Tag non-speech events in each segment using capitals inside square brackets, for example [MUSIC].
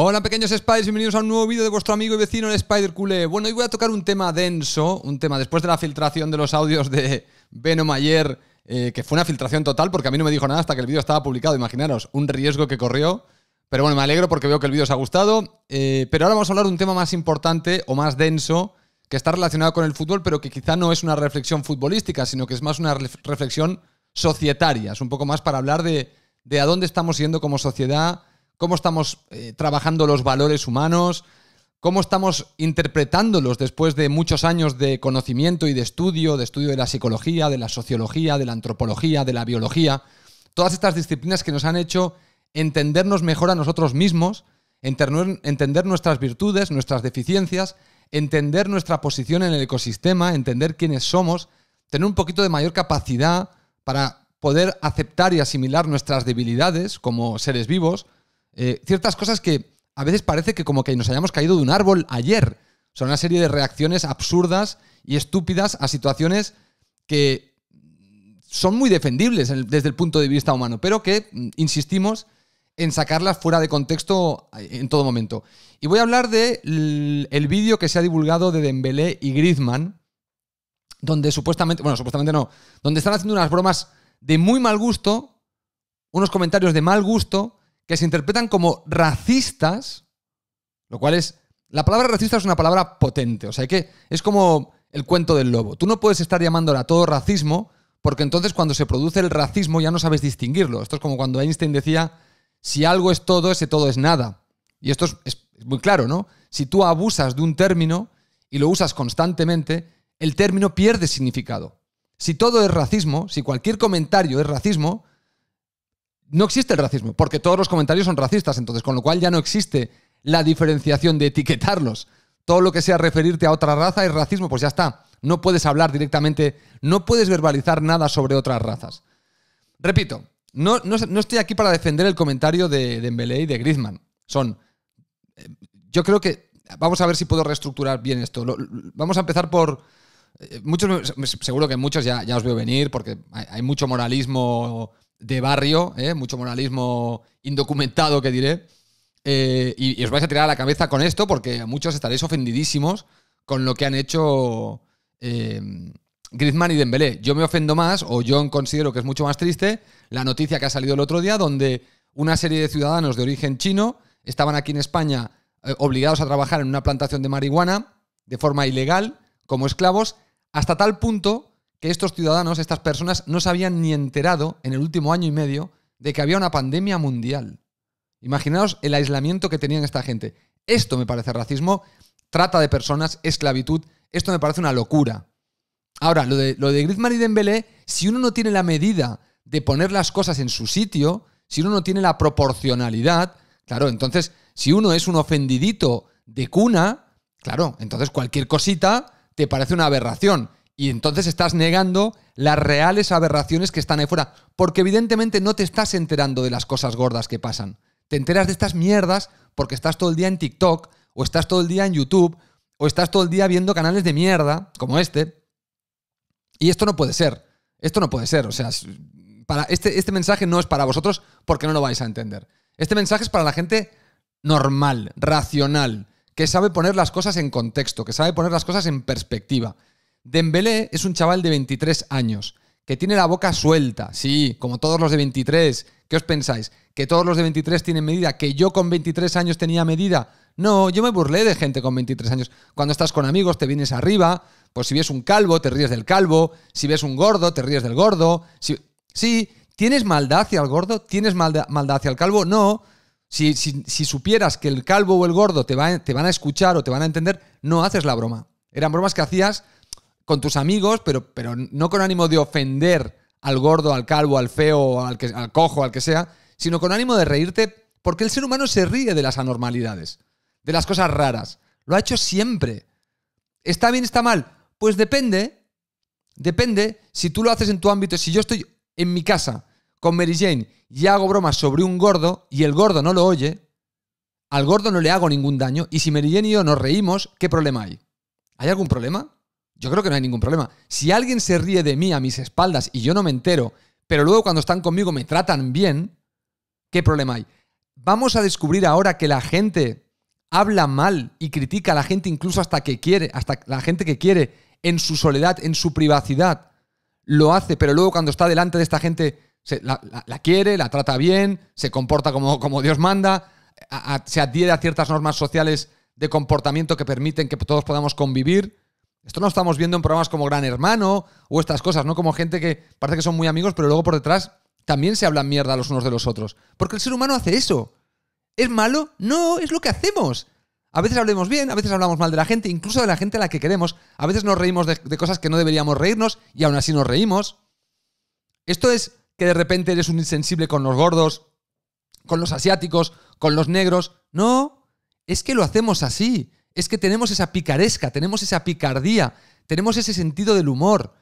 Hola pequeños Spiders, bienvenidos a un nuevo vídeo de vuestro amigo y vecino el Spider Cule. Bueno, hoy voy a tocar un tema denso, un tema después de la filtración de los audios de Venom Mayer, eh, que fue una filtración total porque a mí no me dijo nada hasta que el vídeo estaba publicado, imaginaros, un riesgo que corrió. Pero bueno, me alegro porque veo que el vídeo os ha gustado. Eh, pero ahora vamos a hablar de un tema más importante o más denso que está relacionado con el fútbol, pero que quizá no es una reflexión futbolística, sino que es más una reflexión societaria. Es un poco más para hablar de, de a dónde estamos yendo como sociedad cómo estamos eh, trabajando los valores humanos, cómo estamos interpretándolos después de muchos años de conocimiento y de estudio, de estudio de la psicología, de la sociología, de la antropología, de la biología, todas estas disciplinas que nos han hecho entendernos mejor a nosotros mismos, entender nuestras virtudes, nuestras deficiencias, entender nuestra posición en el ecosistema, entender quiénes somos, tener un poquito de mayor capacidad para poder aceptar y asimilar nuestras debilidades como seres vivos, eh, ciertas cosas que a veces parece que como que nos hayamos caído de un árbol ayer. Son una serie de reacciones absurdas y estúpidas a situaciones que son muy defendibles desde el punto de vista humano, pero que, mm, insistimos, en sacarlas fuera de contexto eh, en todo momento. Y voy a hablar del vídeo que se ha divulgado de Dembélé y Griezmann, donde supuestamente, bueno, supuestamente no, donde están haciendo unas bromas de muy mal gusto, unos comentarios de mal gusto que se interpretan como racistas, lo cual es... La palabra racista es una palabra potente, o sea que es como el cuento del lobo. Tú no puedes estar llamándola todo racismo, porque entonces cuando se produce el racismo ya no sabes distinguirlo. Esto es como cuando Einstein decía, si algo es todo, ese todo es nada. Y esto es, es muy claro, ¿no? Si tú abusas de un término y lo usas constantemente, el término pierde significado. Si todo es racismo, si cualquier comentario es racismo, no existe el racismo, porque todos los comentarios son racistas, entonces, con lo cual ya no existe la diferenciación de etiquetarlos. Todo lo que sea referirte a otra raza es racismo, pues ya está. No puedes hablar directamente, no puedes verbalizar nada sobre otras razas. Repito, no, no, estoy aquí para defender el comentario de, de y de Griezmann. Son. Eh, yo creo que. Vamos a ver si puedo reestructurar bien esto. vamos a empezar por. Eh, muchos, seguro que muchos ya, os veo venir porque hay mucho moralismo de barrio, ¿eh? mucho moralismo indocumentado que diré. Eh, y, os vais a tirar a la cabeza con esto porque muchos estaréis ofendidísimos con lo que han hecho eh, Griezmann y Dembélé. Yo me ofendo más, o yo considero que es mucho más triste, la noticia que ha salido el otro día donde una serie de ciudadanos de origen chino estaban aquí en España eh, obligados a trabajar en una plantación de marihuana de forma ilegal, como esclavos, hasta tal punto que estos ciudadanos, estas personas, no se habían ni enterado en el último año y medio de que había una pandemia mundial. Imaginaos el aislamiento que tenían esta gente. Esto me parece racismo, trata de personas, esclavitud, esto me parece una locura. Ahora, lo de, lo de Griezmann y Dembélé, si uno no tiene la medida de poner las cosas en su sitio, si uno no tiene la proporcionalidad, claro, entonces, si uno es un ofendidito de cuna, claro, entonces cualquier cosita te parece una aberración. Y entonces estás negando las reales aberraciones que están ahí fuera, porque evidentemente no te estás enterando de las cosas gordas que pasan. Te enteras de estas mierdas porque estás todo el día en TikTok, o estás todo el día en YouTube, o estás todo el día viendo canales de mierda, como este. Y esto no puede ser. Esto no puede ser. O sea, para este, este mensaje no es para vosotros porque no lo vais a entender. Este mensaje es para la gente normal, racional, que sabe poner las cosas en contexto, que sabe poner las cosas en perspectiva Dembélé es un chaval de 23 años, que tiene la boca suelta, sí, como todos los de 23. ¿Qué os pensáis? ¿Que todos los de 23 tienen medida? ¿Que yo con 23 años tenía medida? No, yo me burlé de gente con 23 años. Cuando estás con amigos te vienes arriba, pues si ves un calvo te ríes del calvo, si ves un gordo te ríes del gordo. Si... Sí, ¿tienes maldad hacia el gordo? ¿Tienes maldad hacia el calvo? No. Si, supieras que el calvo o el gordo te van a escuchar o te van a entender, no haces la broma. Eran bromas que hacías con tus amigos, pero, pero no con ánimo de ofender al gordo, al calvo, al feo, al, que, al cojo, al que sea, sino con ánimo de reírte, porque el ser humano se ríe de las anormalidades, de las cosas raras. Lo ha hecho siempre. ¿Está bien, está mal? Pues depende. Depende si tú lo haces en tu ámbito. Si yo estoy en mi casa con Mary Jane y hago bromas sobre un gordo y el gordo no lo oye, al gordo no le hago ningún daño. Y si Mary Jane y yo nos reímos, ¿qué problema hay? ¿Hay algún problema? yo creo que no hay ningún problema. Si alguien se ríe de mí a mis espaldas y yo no me entero, pero luego cuando están conmigo me tratan bien, ¿qué problema hay? Vamos a descubrir ahora que la gente habla mal y critica a la gente incluso hasta que quiere, hasta la gente que quiere, en su soledad, en su privacidad, lo hace, pero luego cuando está delante de esta gente, la, quiere, la trata bien, se comporta como, como Dios manda, se adhiere a ciertas normas sociales de comportamiento que permiten que todos podamos convivir. Esto no estamos viendo en programas como Gran Hermano o estas cosas, ¿no? Como gente que parece que son muy amigos, pero luego por detrás también se hablan mierda los unos de los otros. Porque el ser humano hace eso. ¿Es malo? No, es lo que hacemos. A veces hablemos bien, a veces hablamos mal de la gente, incluso de la gente a la que queremos. A veces nos reímos de, de cosas que no deberíamos reírnos y aún así nos reímos. Esto es que de repente eres un insensible con los gordos, con los asiáticos, con los negros. No, es que lo hacemos así es que tenemos esa picaresca, tenemos esa picardía, tenemos ese sentido del humor.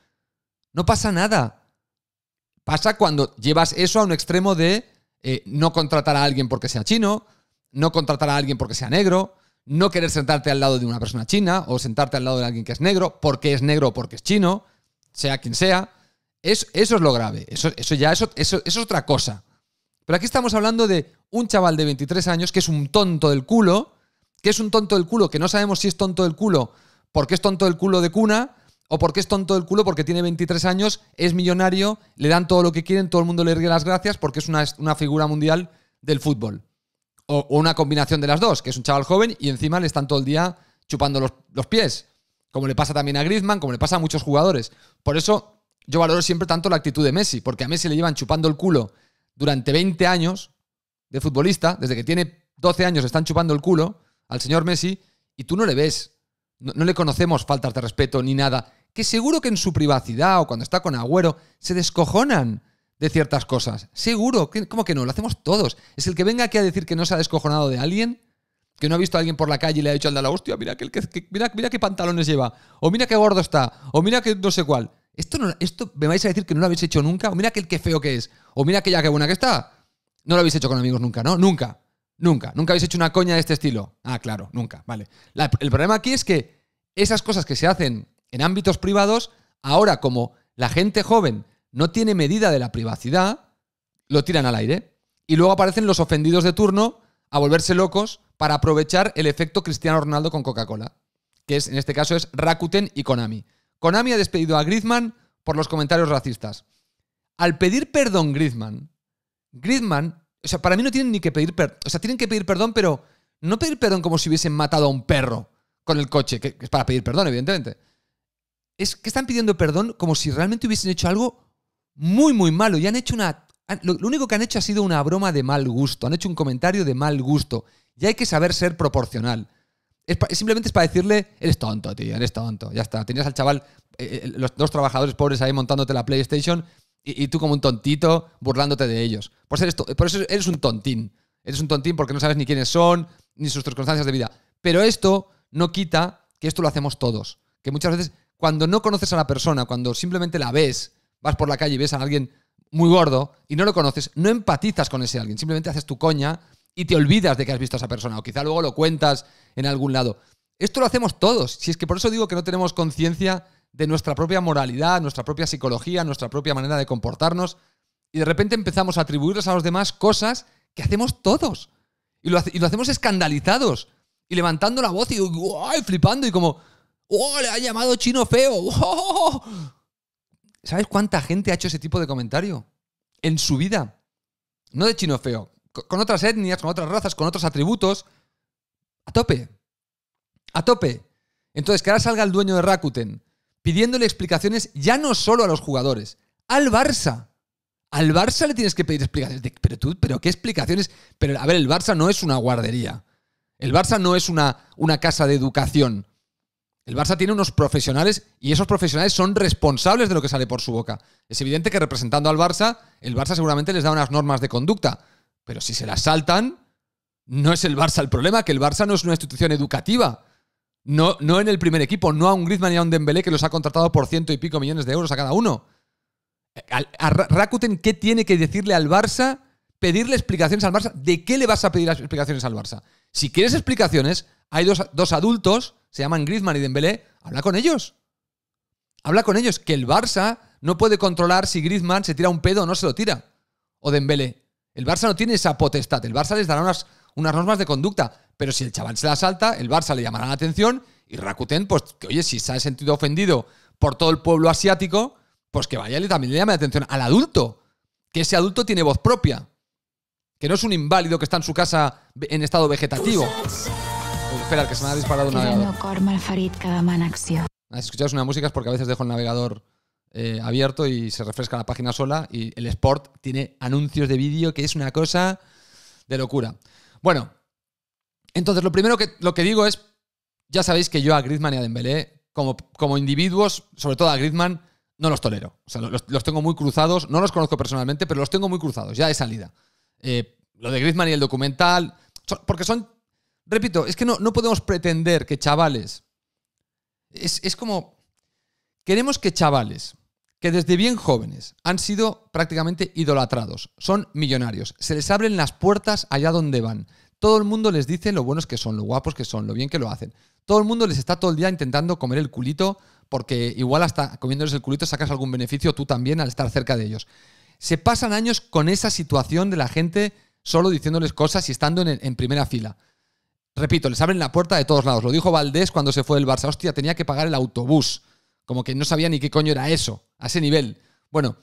No pasa nada. Pasa cuando llevas eso a un extremo de eh, no contratar a alguien porque sea chino, no contratar a alguien porque sea negro, no querer sentarte al lado de una persona china o sentarte al lado de alguien que es negro porque es negro o porque es chino, sea quien sea. eso es lo grave. Eso, ya es otra cosa. Pero aquí estamos hablando de un chaval de 23 años que es un tonto del culo es un tonto del culo, que no sabemos si es tonto del culo porque es tonto del culo de cuna o porque es tonto del culo porque tiene 23 años, es millonario, le dan todo lo que quieren, todo el mundo le ríe las gracias porque es una, figura mundial del fútbol. O, una combinación de las dos, que es un chaval joven y encima le están todo el día chupando los, los pies, como le pasa también a Griezmann, como le pasa a muchos jugadores. Por eso yo valoro siempre tanto la actitud de Messi, porque a Messi le llevan chupando el culo durante 20 años de futbolista, desde que tiene 12 años le están chupando el culo, al señor Messi y tú no le ves, no, le conocemos faltas de respeto ni nada, que seguro que en su privacidad o cuando está con Agüero se descojonan de ciertas cosas. Seguro, ¿cómo que no? Lo hacemos todos. Es el que venga aquí a decir que no se ha descojonado de alguien, que no ha visto a alguien por la calle y le ha dicho al de la hostia, mira, que, qué pantalones lleva, o mira qué gordo está, o mira que no sé cuál. Esto, no, esto me vais a decir que no lo habéis hecho nunca, o mira aquel que feo que es, o mira ya que buena que está. No lo habéis hecho con amigos nunca, ¿no? Nunca. Nunca, nunca habéis hecho una coña de este estilo. Ah, claro, nunca, vale. el problema aquí es que esas cosas que se hacen en ámbitos privados, ahora como la gente joven no tiene medida de la privacidad, lo tiran al aire. Y luego aparecen los ofendidos de turno a volverse locos para aprovechar el efecto Cristiano Ronaldo con Coca-Cola, que es, en este caso es Rakuten y Konami. Konami ha despedido a Griezmann por los comentarios racistas. Al pedir perdón Griezmann, Griezmann o sea, para mí no tienen ni que pedir perdón. O sea, tienen que pedir perdón, pero no pedir perdón como si hubiesen matado a un perro con el coche, que es para pedir perdón, evidentemente. Es que están pidiendo perdón como si realmente hubiesen hecho algo muy, muy malo. Y han hecho una. Lo, único que han hecho ha sido una broma de mal gusto. Han hecho un comentario de mal gusto. Y hay que saber ser proporcional. Es, simplemente es para decirle, eres tonto, tío, eres tonto. Ya está. Tenías al chaval, eh, eh, los dos trabajadores pobres ahí montándote la PlayStation y, tú como un tontito burlándote de ellos. Por, ser esto, por eso eres un tontín. Eres un tontín porque no sabes ni quiénes son, ni sus circunstancias de vida. Pero esto no quita que esto lo hacemos todos. Que muchas veces cuando no conoces a la persona, cuando simplemente la ves, vas por la calle y ves a alguien muy gordo y no lo conoces, no empatizas con ese alguien, simplemente haces tu coña y te olvidas de que has visto a esa persona o quizá luego lo cuentas en algún lado. Esto lo hacemos todos, si es que por eso digo que no tenemos conciencia de nuestra propia moralidad, nuestra propia psicología, nuestra propia manera de comportarnos, y de repente empezamos a atribuirles a los demás cosas que hacemos todos. Y lo, hacemos escandalizados, y levantando la voz y, flipando, y como, ¡oh! le ha llamado chino feo. [LAUGHS] ¡Oh! ¿Sabes cuánta gente ha hecho ese tipo de comentario? En su vida. No de chino feo. Con otras etnias, con otras razas, con otros atributos. A tope. A tope. Entonces, que ahora salga el dueño de Rakuten pidiéndole explicaciones ya no solo a los jugadores, al Barça. Al Barça le tienes que pedir explicaciones. pero tú, pero qué explicaciones. Pero a ver, el Barça no es una guardería. El Barça no es una, una casa de educación. El Barça tiene unos profesionales y esos profesionales son responsables de lo que sale por su boca. Es evidente que representando al Barça, el Barça seguramente les da unas normas de conducta. Pero si se las saltan, no es el Barça el problema, que el Barça no es una institución educativa. No, no en el primer equipo, no a un Griezmann y a un Dembélé que los ha contratado por ciento y pico millones de euros a cada uno. A, Rakuten, ¿qué tiene que decirle al Barça? Pedirle explicaciones al Barça. ¿De qué le vas a pedir explicaciones al Barça? Si quieres explicaciones, hay dos, dos adultos, se llaman Griezmann y Dembélé, habla con ellos. Habla con ellos, que el Barça no puede controlar si Griezmann se tira un pedo o no se lo tira. O Dembélé. El Barça no tiene esa potestad. El Barça les dará unas unas normas de conducta. Pero si el chaval se la salta, el Barça le llamará la atención y Rakuten, pues que oye, si se ha sentido ofendido por todo el pueblo asiático, pues que vaya y también le llame la atención al adulto. Que ese adulto tiene voz propia. Que no es un inválido que está en su casa en estado vegetativo. Pues espera, que se me ha disparado una navegador. si escucháis una música es porque a veces dejo el navegador eh, abierto y se refresca la página sola. Y el Sport tiene anuncios de vídeo que es una cosa de locura. Bueno, entonces lo primero que, lo que digo es, ya sabéis que yo a Griezmann y a Dembélé, como, como individuos, sobre todo a Griezmann, no los tolero. O sea, los, tengo muy cruzados, no los conozco personalmente, pero los tengo muy cruzados, ya de salida. Eh, lo de Griezmann y el documental, porque son, repito, es que no, podemos pretender que chavales, es, es como, queremos que chavales que desde bien jóvenes han sido prácticamente idolatrados, son millonarios, se les abren las puertas allá donde van, todo el mundo les dice lo buenos que son, lo guapos que son, lo bien que lo hacen, todo el mundo les está todo el día intentando comer el culito porque igual hasta comiéndoles el culito sacas algún beneficio tú también al estar cerca de ellos. Se pasan años con esa situación de la gente solo diciéndoles cosas y estando en, en primera fila. Repito, les abren la puerta de todos lados. Lo dijo Valdés cuando se fue del Barça. Hostia, tenía que pagar el autobús como que no sabía ni qué coño era eso, a ese nivel. Bueno,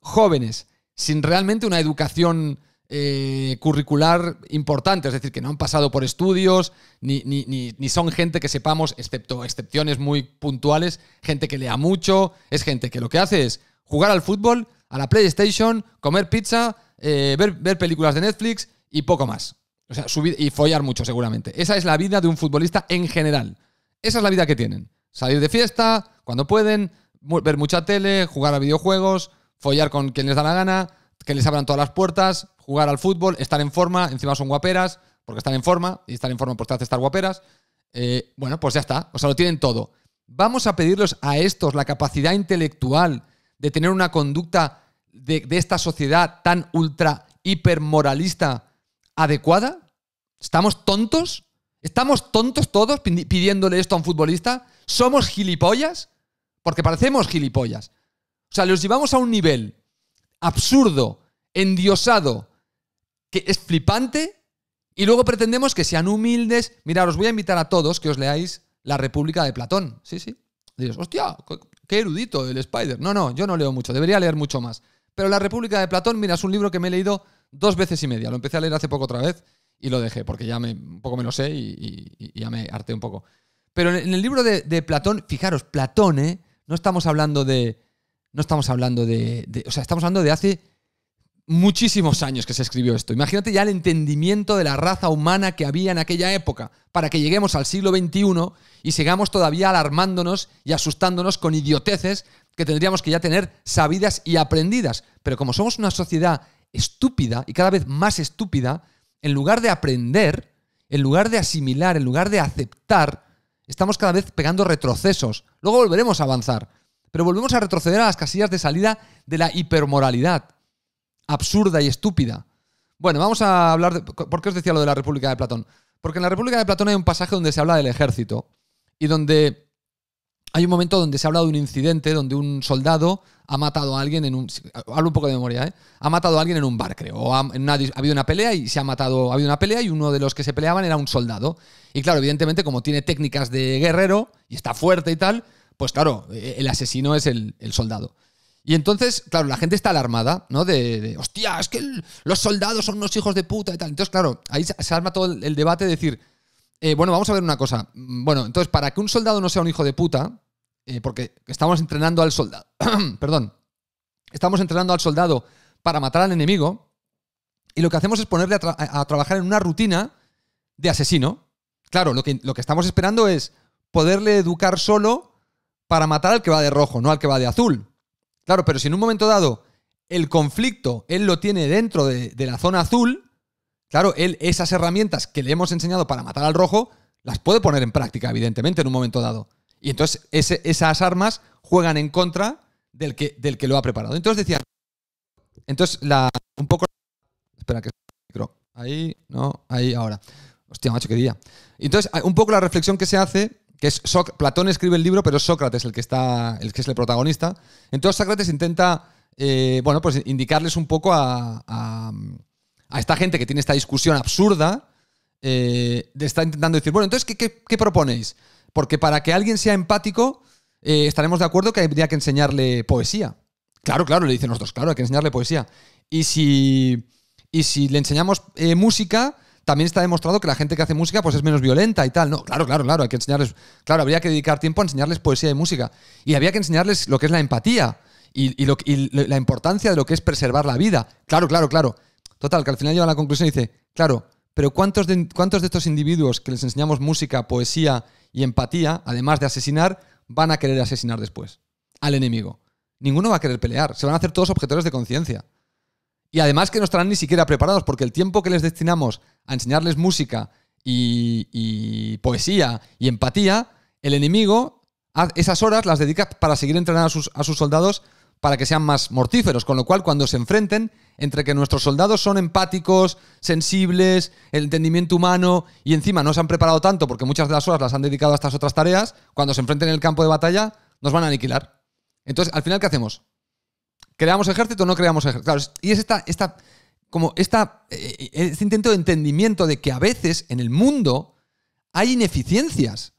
jóvenes, sin realmente una educación eh, curricular importante, es decir, que no han pasado por estudios, ni, son gente que sepamos, excepto excepciones muy puntuales, gente que lea mucho, es gente que lo que hace es jugar al fútbol, a la PlayStation, comer pizza, eh, ver, ver películas de Netflix y poco más. O sea, subir y follar mucho seguramente. Esa es la vida de un futbolista en general. Esa es la vida que tienen salir de fiesta cuando pueden, ver mucha tele, jugar a videojuegos, follar con quien les da la gana, que les abran todas las puertas, jugar al fútbol, estar en forma, encima son guaperas, porque están en forma, y estar en forma porque te hace estar guaperas. Eh, bueno, pues ya está, o sea, lo tienen todo. Vamos a pedirles a estos la capacidad intelectual de tener una conducta de, de esta sociedad tan ultra hipermoralista adecuada. ¿Estamos tontos? ¿Estamos tontos todos pidiéndole esto a un futbolista? ¿Somos gilipollas? Porque parecemos gilipollas. O sea, los llevamos a un nivel absurdo, endiosado, que es flipante, y luego pretendemos que sean humildes. Mira, os voy a invitar a todos que os leáis La República de Platón. Sí, sí. Dices, hostia, qué erudito el Spider. No, no, yo no leo mucho, debería leer mucho más. Pero La República de Platón, mira, es un libro que me he leído dos veces y media. Lo empecé a leer hace poco otra vez y lo dejé, porque ya me, un poco me lo sé y, ya me harté un poco. Pero en el libro de, Platón, fijaros, Platón, ¿eh? no estamos hablando de. No estamos hablando de, de, O sea, estamos hablando de hace muchísimos años que se escribió esto. Imagínate ya el entendimiento de la raza humana que había en aquella época, para que lleguemos al siglo XXI y sigamos todavía alarmándonos y asustándonos con idioteces que tendríamos que ya tener sabidas y aprendidas. Pero como somos una sociedad estúpida y cada vez más estúpida, en lugar de aprender, en lugar de asimilar, en lugar de aceptar, estamos cada vez pegando retrocesos. Luego volveremos a avanzar, pero volvemos a retroceder a las casillas de salida de la hipermoralidad, absurda y estúpida. Bueno, vamos a hablar de... ¿Por qué os decía lo de la República de Platón? Porque en la República de Platón hay un pasaje donde se habla del ejército y donde hay un momento donde se ha hablado de un incidente donde un soldado ha matado a alguien en un. Hablo un poco de memoria, ¿eh? Ha matado a alguien en un bar, creo. O ha, habido una pelea y se ha matado. Ha una pelea y uno de los que se peleaban era un soldado. Y claro, evidentemente, como tiene técnicas de guerrero y está fuerte y tal, pues claro, e, e, el asesino es el, soldado. Y entonces, claro, la gente está alarmada, ¿no? De, hostia, es que los soldados son unos hijos de puta y tal. Entonces, claro, ahí se, arma todo el debate de decir eh, bueno, vamos a ver una cosa. Mm, bueno, entonces, para que un soldado no sea un hijo de puta, eh, porque estamos entrenando al soldado, [CLEARS THROAT] perdón, estamos entrenando al soldado para matar al enemigo, y lo que hacemos es ponerle a, trabajar en una rutina de asesino. Claro, lo que, lo que estamos esperando es poderle educar solo para matar al que va de rojo, no al que va de azul. Claro, pero si en un momento dado el conflicto él lo tiene dentro de la zona azul, Claro, él esas herramientas que le hemos enseñado para matar al rojo, las puede poner en práctica, evidentemente, en un momento dado. Y entonces esas armas juegan en contra del que, del que lo ha preparado. Entonces decía, entonces la, un poco... Espera que... Ahí, no, ahí, ahora. Hostia, macho, qué Entonces, un poco la reflexión que se hace, que es Platón escribe el libro, pero Sócrates el que está, el que es el protagonista. Entonces Sócrates intenta, eh, bueno, pues indicarles un poco a, a esta gente que tiene esta discusión absurda, eh, está intentando decir, bueno, entonces, ¿qué, proponéis? Porque para que alguien sea empático, eh, estaremos de acuerdo que habría que enseñarle poesía. Claro, claro, le dicen los dos claro, hay que enseñarle poesía. Y si, si le enseñamos eh, música, también está demostrado que la gente que hace música pues es menos violenta y tal. No, claro, claro, claro, hay que enseñarles, claro, habría que dedicar tiempo a enseñarles poesía y música. Y había que enseñarles lo que es la empatía y la importancia de lo que es preservar la vida. Claro, claro, claro. Total, que al final llega a la conclusión y dice, claro, pero ¿cuántos de, de estos individuos que les enseñamos música, poesía y empatía, además de asesinar, van a querer asesinar después? Al enemigo. Ninguno va a querer pelear, se van a hacer todos objetores de conciencia. Y además que no estarán ni siquiera preparados, porque el tiempo que les destinamos a enseñarles música y, poesía y empatía, el enemigo esas horas las dedica para seguir entrenando a sus soldados para que sean más mortíferos, con lo cual cuando se enfrenten entre que nuestros soldados son empáticos, sensibles, el entendimiento humano y encima no se han preparado tanto porque muchas de las horas las han dedicado a estas otras tareas, cuando se enfrenten en el campo de batalla nos van a aniquilar. Entonces, al final, ¿qué hacemos? ¿Creamos ejército o no creamos ejército? y es esta, como esta, eh, este intento de entendimiento de que a veces en el mundo hay ineficiencias.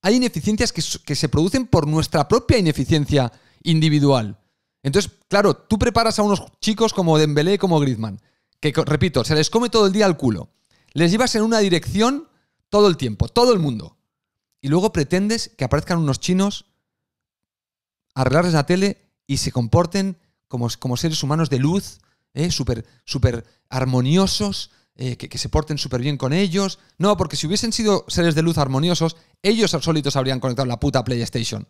Hay ineficiencias que se producen por nuestra propia ineficiencia individual. Entonces, claro, tú preparas a unos chicos como Dembélé y como Griezmann, que repito, se les come todo el día al culo. Les llevas en una dirección todo el tiempo, todo el mundo. Y luego pretendes que aparezcan unos chinos, arreglarles la tele y se comporten como, como seres humanos de luz, ¿eh? súper super armoniosos, eh, que, que, se porten súper bien con ellos. No, porque si hubiesen sido seres de luz armoniosos, ellos solitos habrían conectado la puta PlayStation.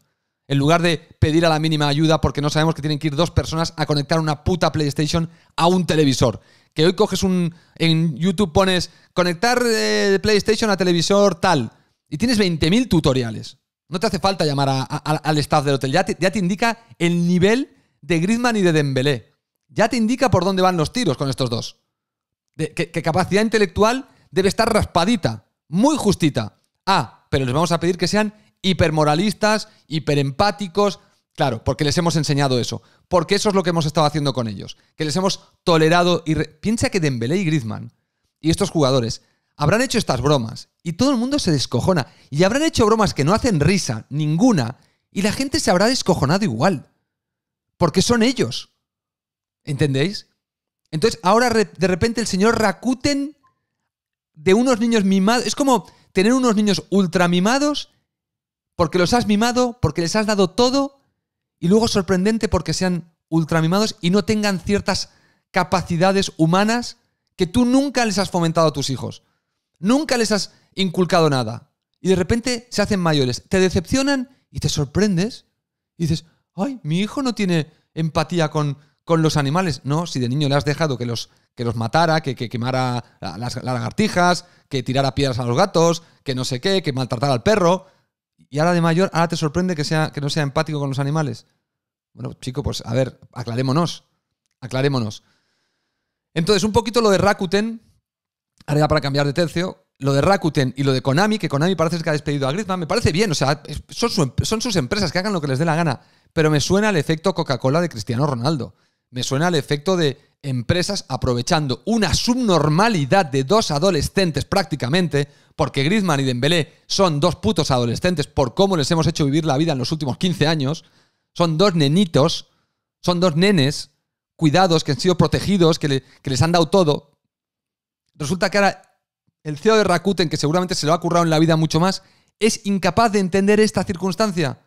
En lugar de pedir a la mínima ayuda porque no sabemos que tienen que ir dos personas a conectar una puta PlayStation a un televisor. Que hoy coges un... En YouTube pones conectar eh, PlayStation a televisor tal. Y tienes 20.000 tutoriales. No te hace falta llamar al staff del hotel. Ya te, indica el nivel de Griezmann y de Dembélé. Ya te indica por dónde van los tiros con estos dos. De, que, capacidad intelectual debe estar raspadita, muy justita. Ah, pero les vamos a pedir que sean hipermoralistas, hiperempáticos. Claro, porque les hemos enseñado eso. Porque eso es lo que hemos estado haciendo con ellos. Que les hemos tolerado. Y Piensa que Dembélé y Griezmann y estos jugadores habrán hecho estas bromas y todo el mundo se descojona. Y habrán hecho bromas que no hacen risa, ninguna, y la gente se habrá descojonado igual. Porque son ellos. ¿Entendéis? Entonces, ahora de repente el señor Rakuten de unos niños mimados. Es como tener unos niños ultra mimados porque los has mimado, porque les has dado todo y luego sorprendente porque sean ultramimados y no tengan ciertas capacidades humanas que tú nunca les has fomentado a tus hijos. Nunca les has inculcado nada. Y de repente se hacen mayores. Te decepcionan y te sorprendes. Y dices, ay, mi hijo no tiene empatía con, los animales. No, si de niño le has dejado que los, que los matara, que, quemara las, las lagartijas, que tirara piedras a los gatos, que no sé qué, que maltratara al perro y ahora de mayor, ahora te sorprende que, sea, que no sea empático con los animales. Bueno, chico, pues a ver, aclarémonos. Aclarémonos. Entonces, un poquito lo de Rakuten, ahora ya para cambiar de tercio, lo de Rakuten y lo de Konami, que Konami parece que ha despedido a Griezmann, me parece bien, o sea, son, son sus empresas que hagan lo que les dé la gana, pero me suena al efecto Coca-Cola de Cristiano Ronaldo. Me suena al efecto de empresas aprovechando una subnormalidad de dos adolescentes prácticamente porque Griezmann y Dembélé son dos putos adolescentes por cómo les hemos hecho vivir la vida en los últimos 15 años. Son dos nenitos, son dos nenes cuidados, que han sido protegidos, que, les han dado todo. Resulta que ahora el CEO de Rakuten, que seguramente se lo ha currado en la vida mucho más, es incapaz de entender esta circunstancia.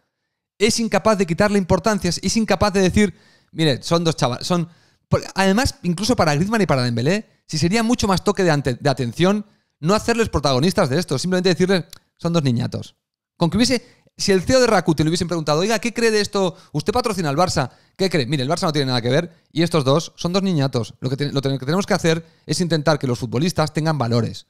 Es incapaz de quitarle importancias. es incapaz de decir, mire, son dos chavales, son... Además, incluso para Griezmann y para Dembélé, si sería mucho más toque de atención no hacerles protagonistas de esto, simplemente decirles, son dos niñatos. Con que hubiese, si el CEO de Rakuten le hubiesen preguntado, oiga, ¿qué cree de esto? ¿Usted patrocina al Barça? ¿Qué cree? Mire, el Barça no tiene nada que ver y estos dos son dos niñatos. Lo que, tenemos que hacer es intentar que los futbolistas tengan valores.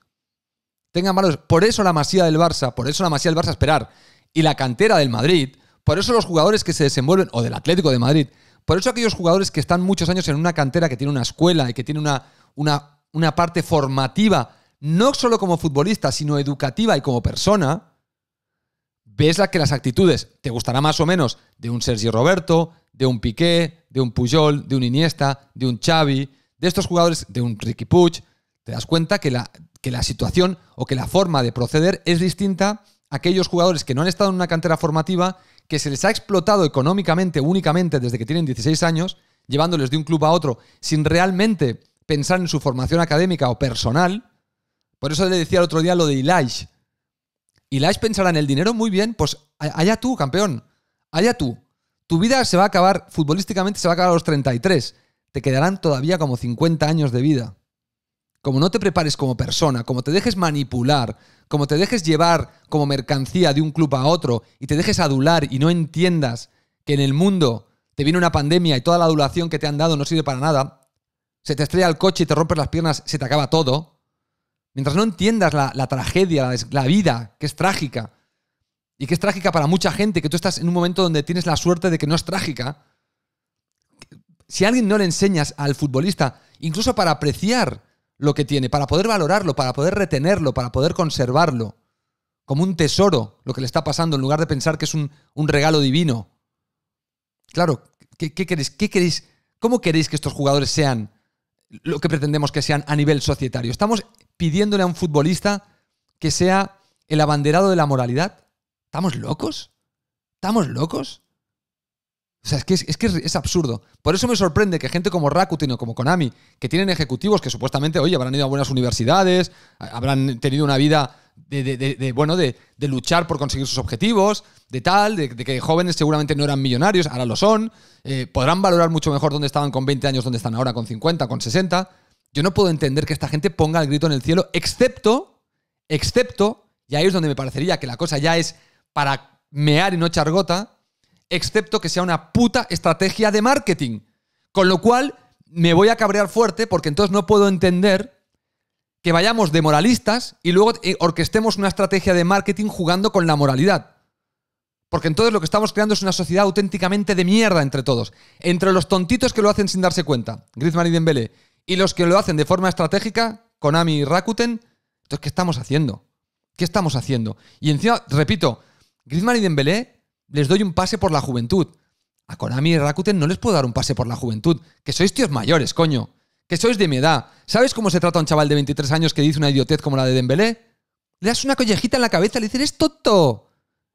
Tengan valores. Por eso la masía del Barça, por eso la masía del Barça esperar. Y la cantera del Madrid, por eso los jugadores que se desenvuelven, o del Atlético de Madrid, por eso aquellos jugadores que están muchos años en una cantera, que tiene una escuela y que tiene una, una, una parte formativa no solo como futbolista, sino educativa y como persona, ves que las actitudes te gustará más o menos de un Sergio Roberto, de un Piqué, de un Puyol, de un Iniesta, de un Xavi, de estos jugadores, de un Ricky Puig, te das cuenta que la, que la situación o que la forma de proceder es distinta a aquellos jugadores que no han estado en una cantera formativa, que se les ha explotado económicamente únicamente desde que tienen 16 años, llevándoles de un club a otro sin realmente pensar en su formación académica o personal, por eso le decía el otro día lo de Elias. Elias pensará en el dinero muy bien, pues allá tú, campeón. Allá tú. Tu vida se va a acabar, futbolísticamente se va a acabar a los 33. Te quedarán todavía como 50 años de vida. Como no te prepares como persona, como te dejes manipular, como te dejes llevar como mercancía de un club a otro y te dejes adular y no entiendas que en el mundo te viene una pandemia y toda la adulación que te han dado no sirve para nada, se te estrella el coche y te rompes las piernas, se te acaba todo, Mientras no entiendas la, tragedia, la, vida, que es trágica, y que es trágica para mucha gente, que tú estás en un momento donde tienes la suerte de que no es trágica, si a alguien no le enseñas al futbolista, incluso para apreciar lo que tiene, para poder valorarlo, para poder retenerlo, para poder conservarlo, como un tesoro lo que le está pasando, en lugar de pensar que es un, regalo divino. Claro, ¿qué, qué queréis? ¿Qué queréis? ¿Cómo queréis que estos jugadores sean lo que pretendemos que sean a nivel societario. Estamos pidiéndole a un futbolista que sea el abanderado de la moralidad. ¿Estamos locos? ¿Estamos locos? O sea, es que es, absurdo. Por eso me sorprende que gente como Rakuten o como Konami, que tienen ejecutivos que supuestamente, hoy habrán ido a buenas universidades, habrán tenido una vida de, bueno, de, luchar por conseguir sus objetivos, de tal, de, que jóvenes seguramente no eran millonarios, ahora lo son, eh, podrán valorar mucho mejor dónde estaban con 20 años, dónde están ahora con 50, con 60. Yo no puedo entender que esta gente ponga el grito en el cielo, excepto, excepto, y ahí es donde me parecería que la cosa ya es para mear y no echar gota, excepto que sea una puta estrategia de marketing. Con lo cual, me voy a cabrear fuerte porque entonces no puedo entender que vayamos de moralistas y luego eh, orquestemos una estrategia de marketing jugando con la moralidad. Porque entonces lo que estamos creando es una sociedad auténticamente de mierda entre todos. Entre los tontitos que lo hacen sin darse cuenta, Griezmann y Dembélé, y los que lo hacen de forma estratégica, Konami y Rakuten. Entonces, ¿qué estamos haciendo? ¿Qué estamos haciendo? Y encima, repito, Griezmann y Dembélé les doy un pase por la juventud. A Konami y Rakuten no les puedo dar un pase por la juventud, que sois tíos mayores, coño que sois de mi edad, ¿sabes cómo se trata a un chaval de 23 años que dice una idiotez como la de Dembélé? Le das una collejita en la cabeza, le dices, eres tonto,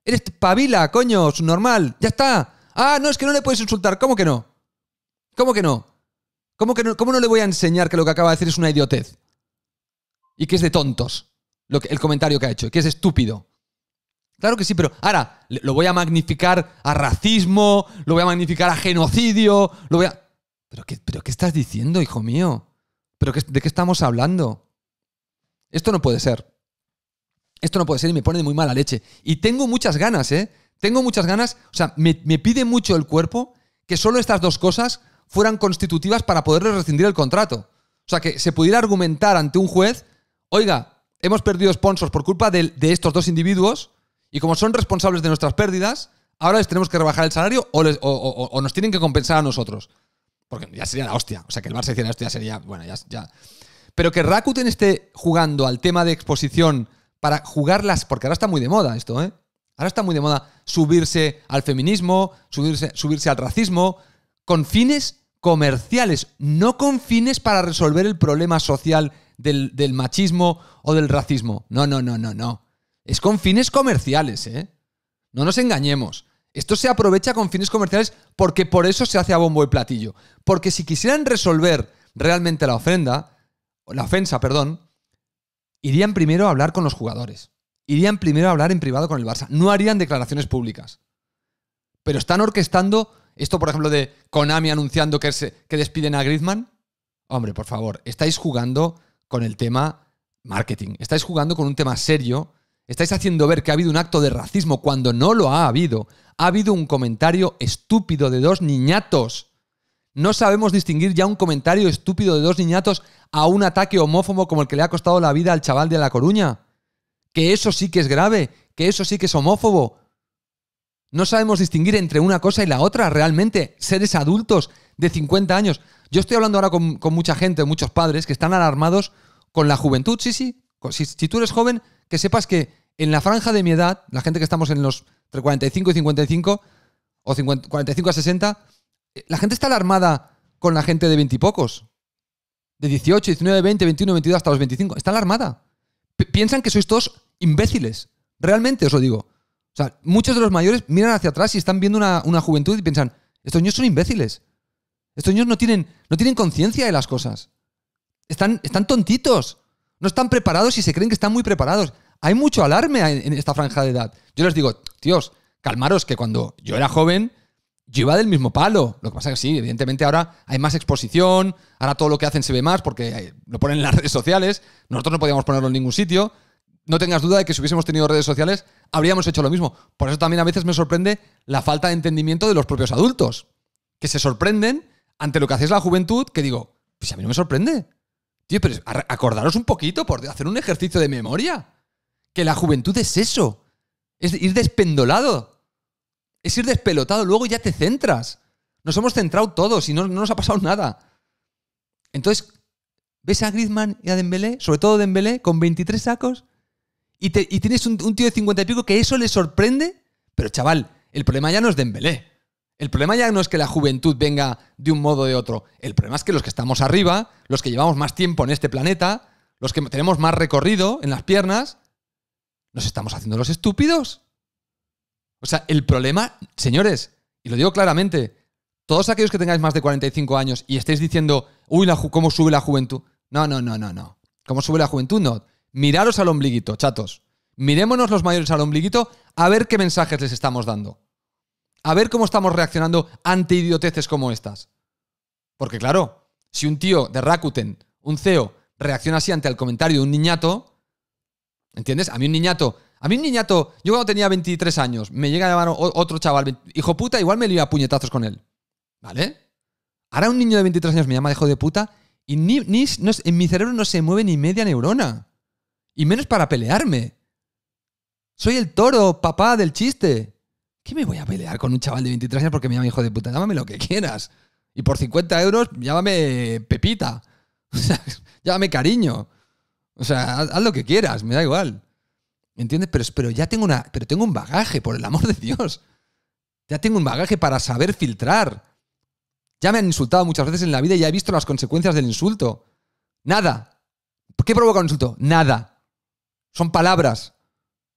eres pavila, coño, normal, ya está. Ah, no, es que no le puedes insultar, ¿cómo que no? ¿Cómo que no? ¿Cómo, que no, ¿Cómo no le voy a enseñar que lo que acaba de decir es una idiotez? Y que es de tontos el comentario que ha hecho, que es estúpido. Claro que sí, pero ahora lo voy a magnificar a racismo, lo voy a magnificar a genocidio, lo voy a... ¿Pero qué, pero qué estás diciendo, hijo mío? ¿Pero qué, de qué estamos hablando? Esto no puede ser. Esto no puede ser y me pone de muy mala leche. Y tengo muchas ganas, ¿eh? Tengo muchas ganas. O sea, me, pide mucho el cuerpo que solo estas dos cosas fueran constitutivas para poderles rescindir el contrato. O sea, que se pudiera argumentar ante un juez, oiga, hemos perdido sponsors por culpa de, estos dos individuos y como son responsables de nuestras pérdidas, ahora les tenemos que rebajar el salario o, o nos tienen que compensar a nosotros. Porque ya sería la hostia. O sea, que el Barça hiciera esto ya sería. Bueno, ya, ya. Pero que Rakuten esté jugando al tema de exposición para jugarlas. Porque ahora está muy de moda esto, ¿eh? Ahora está muy de moda subirse al feminismo, subirse, subirse al racismo, con fines comerciales, no con fines para resolver el problema social del, del machismo o del racismo. No, no, no, no, no. Es con fines comerciales, ¿eh? No nos engañemos. Esto se aprovecha con fines comerciales porque por eso se hace a bombo y platillo. Porque si quisieran resolver realmente la ofrenda, la ofensa, perdón, irían primero a hablar con los jugadores. Irían primero a hablar en privado con el Barça. No harían declaraciones públicas. Pero están orquestando esto, por ejemplo, de Konami anunciando que, que despiden a Griezmann. Hombre, por favor, estáis jugando con el tema marketing. Estáis jugando con un tema serio. Estáis haciendo ver que ha habido un acto de racismo cuando no lo ha habido ha habido un comentario estúpido de dos niñatos. No sabemos distinguir ya un comentario estúpido de dos niñatos a un ataque homófobo como el que le ha costado la vida al chaval de La Coruña. Que eso sí que es grave, que eso sí que es homófobo. No sabemos distinguir entre una cosa y la otra realmente. Seres adultos de 50 años. Yo estoy hablando ahora con, mucha gente, muchos padres, que están alarmados con la juventud. Sí, sí. si tú eres joven, que sepas que en la franja de mi edad, la gente que estamos en los entre 45 y 55, o 45 a 60, eh, la gente está alarmada con la gente de 20 pocos. De 18, 19, 20, 21, 22 hasta los 25. Está alarmada. piensan que sois todos imbéciles. Realmente os lo digo. O sea, muchos de los mayores miran hacia atrás y están viendo una, una juventud y piensan, estos niños son imbéciles. Estos niños no tienen, no tienen conciencia de las cosas. Están, están tontitos. No están preparados y se creen que están muy preparados hay mucho alarme en esta franja de edad. Yo les digo, tíos, calmaros que cuando yo era joven, yo iba del mismo palo. Lo que pasa es que sí, evidentemente ahora hay más exposición, ahora todo lo que hacen se ve más porque eh, lo ponen en las [LAUGHS] redes sociales, nosotros no podíamos ponerlo en ningún sitio. No tengas duda de que si hubiésemos tenido redes sociales, habríamos hecho lo mismo. Por eso también a veces me sorprende la falta de entendimiento de los propios adultos, que se sorprenden ante lo que hace la juventud, que digo, pues a mí no me sorprende. Tío, pero acordaros un poquito por hacer un ejercicio de memoria. Que la juventud es eso. Es ir despendolado. Es ir despelotado. Luego ya te centras. Nos hemos centrado todos y no, nos ha pasado nada. Entonces, ves a Griezmann y a Dembélé, sobre todo Dembélé, con 23 sacos, y, te, tienes un, tío de 50 y pico que eso le sorprende. Pero chaval, el problema ya no es Dembélé. El problema ya no es que la juventud venga de un modo o de otro. El problema es que los que estamos arriba, los que llevamos más tiempo en este planeta, los que tenemos más recorrido en las piernas, ¿Nos estamos haciendo los estúpidos? O sea, el problema, señores, y lo digo claramente, todos aquellos que tengáis más de 45 años y estéis diciendo, uy, cómo sube la juventud. No, no, no, no, no. ¿Cómo sube la juventud? No. Miraros al ombliguito, chatos. Mirémonos los mayores al ombliguito a ver qué mensajes les estamos dando. A ver cómo estamos reaccionando ante idioteces como estas. Porque claro, si un tío de Rakuten, un CEO, reacciona así ante el comentario de un niñato, ¿Entiendes? A mí un niñato, a mí un niñato, yo cuando tenía 23 años, me llega a llamar otro chaval, hijo puta, igual me iba a puñetazos con él. ¿Vale? Ahora un niño de 23 años me llama hijo de puta y ni, ni en mi cerebro no se mueve ni media neurona. Y menos para pelearme. Soy el toro, papá del chiste. ¿Qué me voy a pelear con un chaval de 23 años porque me llama hijo de puta? Llámame lo que quieras. Y por 50 euros, llámame Pepita. [LAUGHS] O sea, llámame cariño. O sea, haz, lo que quieras, me da igual. ¿me ¿Entiendes? Pero, pero ya tengo una. Pero tengo un bagaje, por el amor de Dios. Ya tengo un bagaje para saber filtrar. Ya me han insultado muchas veces en la vida y ya he visto las consecuencias del insulto. Nada. ¿Qué provoca un insulto? Nada. Son palabras.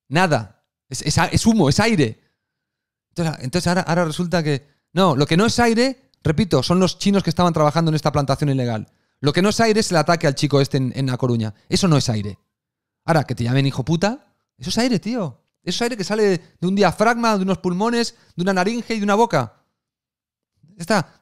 Nada. Es, humo, es aire. Entonces, ahora resulta que. No, lo que no es aire, repito, son los chinos que estaban trabajando en esta plantación ilegal. Lo que no es aire es el ataque al chico este en, La Coruña. Eso no es aire. Ahora, que te llamen hijo puta, eso es aire, tío. Eso es aire que sale de un diafragma, de unos pulmones, de una naringe y de una boca. Está.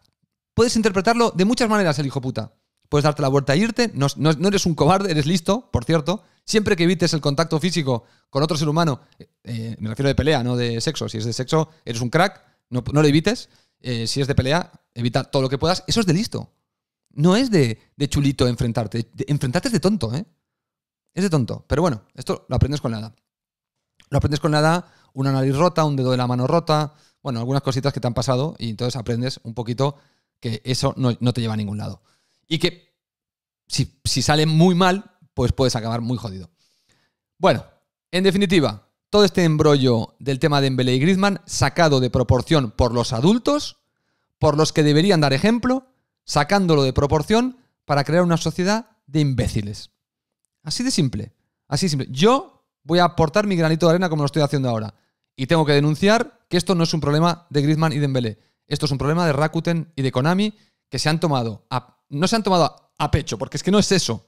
Puedes interpretarlo de muchas maneras, el hijo puta. Puedes darte la vuelta a e irte. No, eres un cobarde, eres listo, por cierto. Siempre que evites el contacto físico con otro ser humano, eh, eh, me refiero de pelea, no de sexo. Si es de sexo, eres un crack, no, le lo evites. Eh, si es de pelea, evita todo lo que puedas. Eso es de listo no es de, chulito enfrentarte. enfrentarte es de tonto, ¿eh? Es de tonto. Pero bueno, esto lo aprendes con la edad. Lo aprendes con la edad, una nariz rota, un dedo de la mano rota, bueno, algunas cositas que te han pasado y entonces aprendes un poquito que eso no, te lleva a ningún lado. Y que si, si sale muy mal, pues puedes acabar muy jodido. Bueno, en definitiva, todo este embrollo del tema de Embele y Griezmann sacado de proporción por los adultos, por los que deberían dar ejemplo, sacándolo de proporción para crear una sociedad de imbéciles. Así de simple. Así de simple. Yo voy a aportar mi granito de arena como lo estoy haciendo ahora. Y tengo que denunciar que esto no es un problema de Griezmann y Dembélé. Esto es un problema de Rakuten y de Konami que se han tomado no se han tomado a pecho, porque es que no es eso.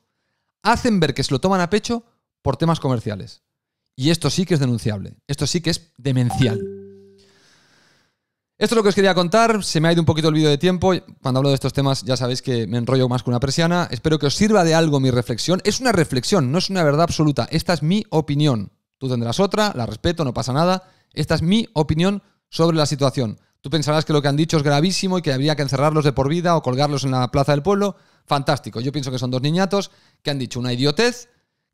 Hacen ver que se lo toman a pecho por temas comerciales. Y esto sí que es denunciable. Esto sí que es demencial. Esto es lo que os quería contar. Se me ha ido un poquito el vídeo de tiempo. Cuando hablo de estos temas ya sabéis que me enrollo más que una persiana. Espero que os sirva de algo mi reflexión. Es una reflexión, no es una verdad absoluta. Esta es mi opinión. Tú tendrás otra, la respeto, no pasa nada. Esta es mi opinión sobre la situación. Tú pensarás que lo que han dicho es gravísimo y que habría que encerrarlos de por vida o colgarlos en la plaza del pueblo. Fantástico. Yo pienso que son dos niñatos que han dicho una idiotez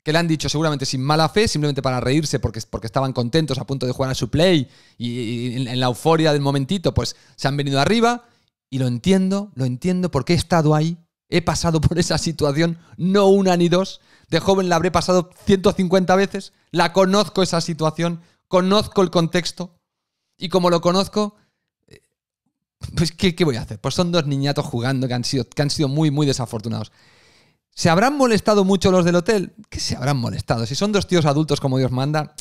que le han dicho seguramente sin mala fe, simplemente para reírse porque, porque estaban contentos a punto de jugar a su play y, en, la euforia del momentito, pues se han venido arriba y lo entiendo, lo entiendo porque he estado ahí, he pasado por esa situación, no una ni dos, de joven la habré pasado 150 veces, la conozco esa situación, conozco el contexto y como lo conozco... Eh, pues, ¿qué, voy a hacer? Pues son dos niñatos jugando que han sido, que han sido muy, muy desafortunados. ¿Se habrán molestado mucho los del hotel? ¿Qué se habrán molestado? Si son dos tíos adultos como Dios manda,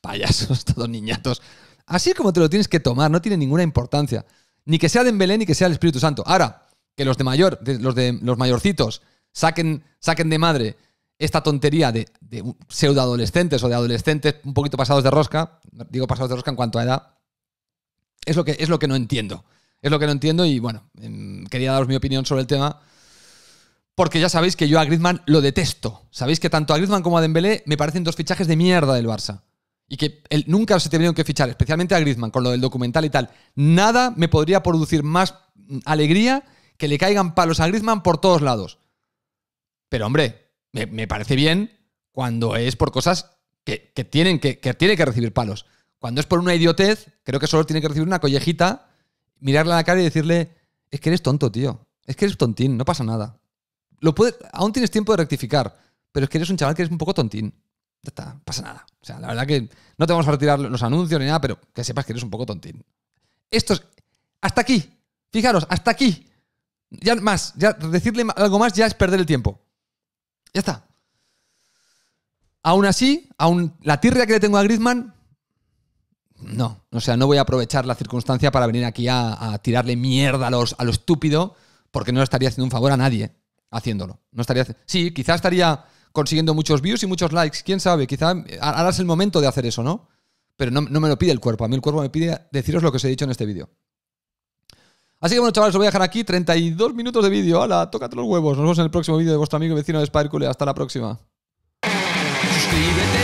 payasos, [LAUGHS] todos niñatos. Así es como te lo tienes que tomar, no tiene ninguna importancia. Ni que sea de Belén ni que sea el Espíritu Santo. Ahora, que los de mayor, los de los mayorcitos saquen, saquen de madre esta tontería de, de pseudoadolescentes o de adolescentes un poquito pasados de rosca, digo pasados de rosca en cuanto a edad, es lo que, es lo que no entiendo. Es lo que no entiendo y bueno, em, quería daros mi opinión sobre el tema porque ya sabéis que yo a Griezmann lo detesto. Sabéis que tanto a Griezmann como a Dembélé me parecen dos fichajes de mierda del Barça. Y que él, nunca se tenido que fichar, especialmente a Griezmann, con lo del documental y tal. Nada me podría producir más mm, alegría que le caigan palos a Griezmann por todos lados. Pero hombre, me, parece bien cuando es por cosas que, tienen que, tiene que recibir palos. Cuando es por una idiotez, creo que solo tiene que recibir una collejita, mirarle a la cara y decirle, es que eres tonto, tío. Es que eres tontín, no pasa nada aún tienes tiempo de rectificar, pero es que eres un chaval que eres un poco tontín. Ya está, pasa nada. O sea, la verdad que no te vamos a retirar los anuncios ni nada, pero que sepas que eres un poco tontín. Esto es. Hasta aquí. Fijaros, hasta aquí. Ya más. Ya, decirle algo más ya es perder el tiempo. Ya está. Aún así, aún la tirria que le tengo a Griezmann. No, o sea, no voy a aprovechar la circunstancia para venir aquí a, tirarle mierda a, a lo estúpido, porque no le estaría haciendo un favor a nadie haciéndolo. No estaría, sí, quizá estaría consiguiendo muchos views y muchos likes, quién sabe, quizá ahora es el momento de hacer eso, ¿no? Pero no, me lo pide el cuerpo, a mí el cuerpo me pide deciros lo que os he dicho en este vídeo. Así que bueno, chavales, os voy a dejar aquí 32 minutos de vídeo. ¡Hala! Tócate los huevos. Nos vemos en el próximo vídeo de vuestro amigo vecino de Spircule. Hasta la próxima. Suscríbete.